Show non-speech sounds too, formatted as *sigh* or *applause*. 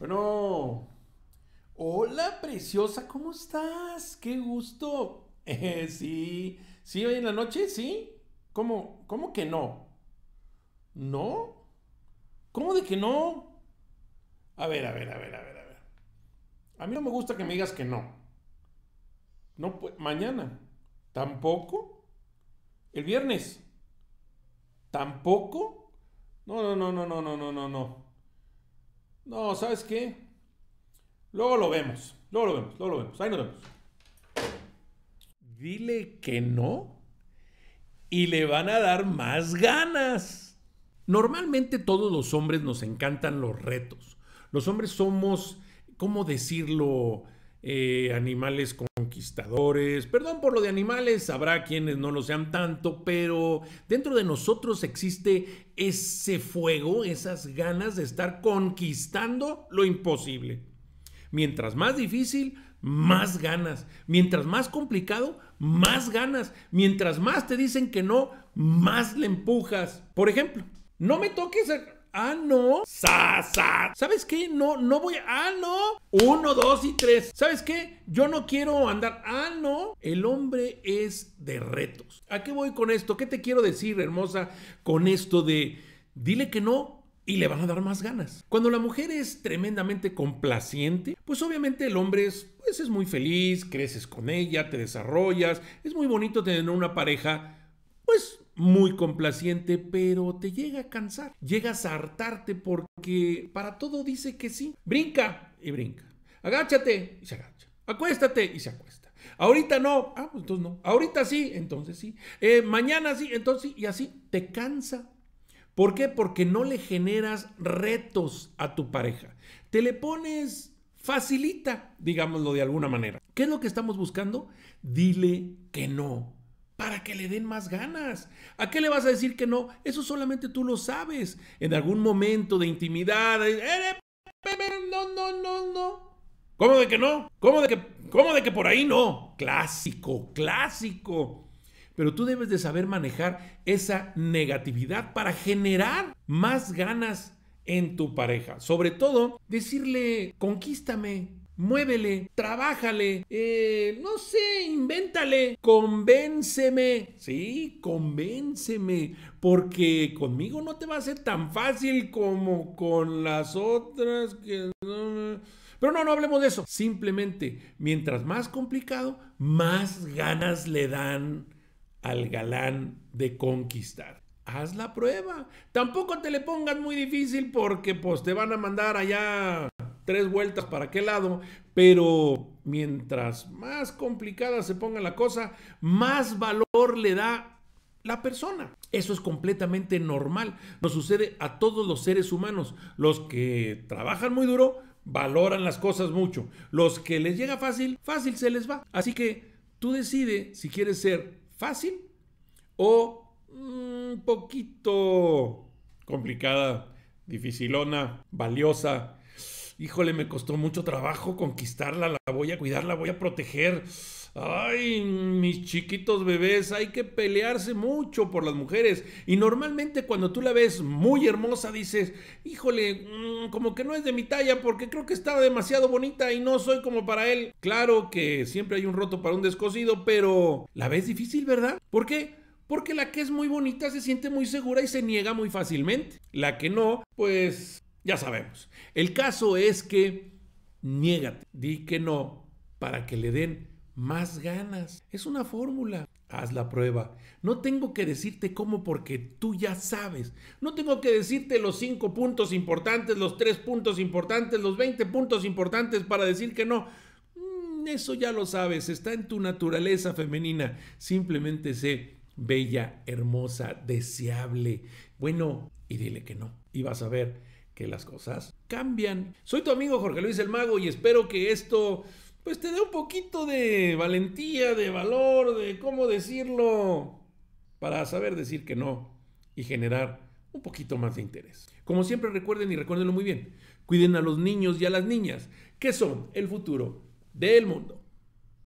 Bueno. Hola, preciosa, ¿cómo estás? Qué gusto. *laughs* sí. ¿Sí hoy en la noche? ¿Sí? ¿Cómo, ¿Cómo que no? ¿No? ¿Cómo de que no? A ver, a ver, a ver, a ver, a ver. A mí no me gusta que me digas que no. No, mañana. ¿Tampoco? ¿El viernes? ¿Tampoco? No, no, no, no, no, no, no, no, no. No, ¿sabes qué? Luego lo vemos. Luego lo vemos, luego lo vemos. Ahí nos vemos. Dile que no y le van a dar más ganas. Normalmente todos los hombres nos encantan los retos. Los hombres somos, ¿cómo decirlo? Eh, animales con conquistadores, perdón por lo de animales, habrá quienes no lo sean tanto, pero dentro de nosotros existe ese fuego, esas ganas de estar conquistando lo imposible. Mientras más difícil, más ganas. Mientras más complicado, más ganas. Mientras más te dicen que no, más le empujas. Por ejemplo, no me toques... a Ah, no. Sa, ¿Sabes qué? No, no voy. Ah, no. Uno, dos y tres. ¿Sabes qué? Yo no quiero andar. Ah, no. El hombre es de retos. ¿A qué voy con esto? ¿Qué te quiero decir, hermosa, con esto de dile que no y le van a dar más ganas. Cuando la mujer es tremendamente complaciente, pues obviamente el hombre es, pues es muy feliz, creces con ella, te desarrollas, es muy bonito tener una pareja, pues muy complaciente, pero te llega a cansar, llegas a hartarte porque para todo dice que sí. Brinca y brinca. Agáchate y se agacha. Acuéstate y se acuesta. Ahorita no, ah, pues entonces no. Ahorita sí, entonces sí. Eh, mañana sí, entonces sí. Y así te cansa. ¿Por qué? Porque no le generas retos a tu pareja. Te le pones facilita, digámoslo de alguna manera. ¿Qué es lo que estamos buscando? Dile que no para que le den más ganas. ¿A qué le vas a decir que no? Eso solamente tú lo sabes. En algún momento de intimidad, eh, eh, eh, no, no, no, no. ¿Cómo de que no? ¿Cómo de que, cómo de que por ahí no? Clásico, clásico. Pero tú debes de saber manejar esa negatividad para generar más ganas en tu pareja. Sobre todo, decirle, conquístame, muévele, trabájale, eh, no sé, invéntale, convénceme, sí, convénceme, porque conmigo no te va a ser tan fácil como con las otras Pero no, no hablemos de eso. Simplemente, mientras más complicado, más ganas le dan al galán de conquistar. Haz la prueba. Tampoco te le pongas muy difícil porque pues te van a mandar allá tres vueltas para qué lado, pero mientras más complicada se ponga la cosa, más valor le da la persona. Eso es completamente normal. Nos sucede a todos los seres humanos. Los que trabajan muy duro valoran las cosas mucho. Los que les llega fácil, fácil se les va. Así que tú decides si quieres ser fácil o un mm, poquito complicada, dificilona, valiosa, híjole, me costó mucho trabajo conquistarla, la voy a cuidar, la voy a proteger. Ay, mis chiquitos bebés, hay que pelearse mucho por las mujeres. Y normalmente cuando tú la ves muy hermosa dices, híjole, mm, como que no es de mi talla porque creo que estaba demasiado bonita y no soy como para él. Claro que siempre hay un roto para un descosido, pero la ves difícil, ¿verdad? ¿Por qué? Porque la que es muy bonita se siente muy segura y se niega muy fácilmente. La que no, pues ya sabemos. El caso es que niégate, di que no, para que le den más ganas. Es una fórmula. Haz la prueba. No tengo que decirte cómo porque tú ya sabes. No tengo que decirte los cinco puntos importantes, los tres puntos importantes, los veinte puntos importantes para decir que no. Mm, eso ya lo sabes, está en tu naturaleza femenina. Simplemente sé bella, hermosa, deseable. Bueno, y dile que no. Y vas a ver que las cosas cambian. Soy tu amigo Jorge Luis el Mago y espero que esto pues te dé un poquito de valentía, de valor, de cómo decirlo, para saber decir que no y generar un poquito más de interés. Como siempre recuerden y recuérdenlo muy bien, cuiden a los niños y a las niñas, que son el futuro del mundo.